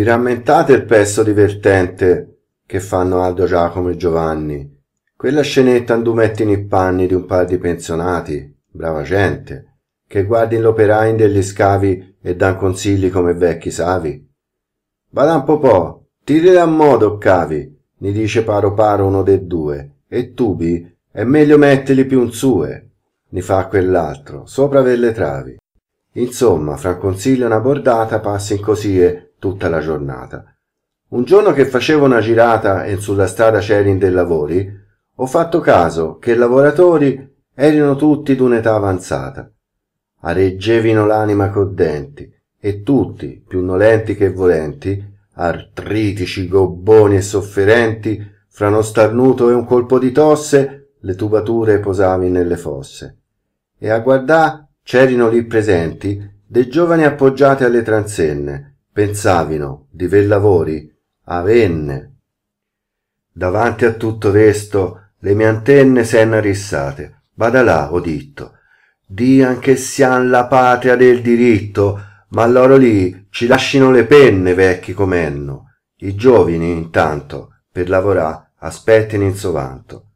Vi rammentate il pezzo divertente che fanno Aldo Giacomo e Giovanni? Quella scenetta andù andumetti nei panni di un par di pensionati, brava gente, che guardin l'operaio degli scavi e dan consigli come vecchi savi. Vada un po' po', tirila a modo, cavi, mi dice paro paro uno dei due, e tubi è meglio mettili più un sue, ne fa quell'altro, sopra per le travi. Insomma, fra un consiglio e una bordata passi in cosie tutta la giornata. Un giorno che facevo una girata e sulla strada c'erin dei lavori, ho fatto caso che i lavoratori erano tutti d'un'età avanzata. Areggevino l'anima co' denti e tutti, più nolenti che volenti, artritici, gobboni e sofferenti, fra uno starnuto e un colpo di tosse, le tubature posavi nelle fosse. E a guardà c'erino lì presenti dei giovani appoggiati alle transenne, pensavino di vellavori avenne davanti a tutto questo le mie antenne s'enna rissate là, ho ditto dian che sian la patria del diritto ma loro lì ci lascino le penne vecchi com'enno i giovani, intanto per lavorare, aspettino in sovanto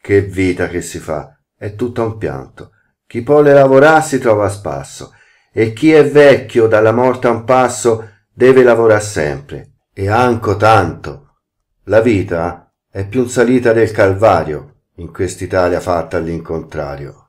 che vita che si fa è tutta un pianto chi vuole lavorare si trova a spasso e chi è vecchio dalla morte a un passo deve lavorare sempre, e anco tanto. La vita è più salita del Calvario in quest'Italia fatta all'incontrario.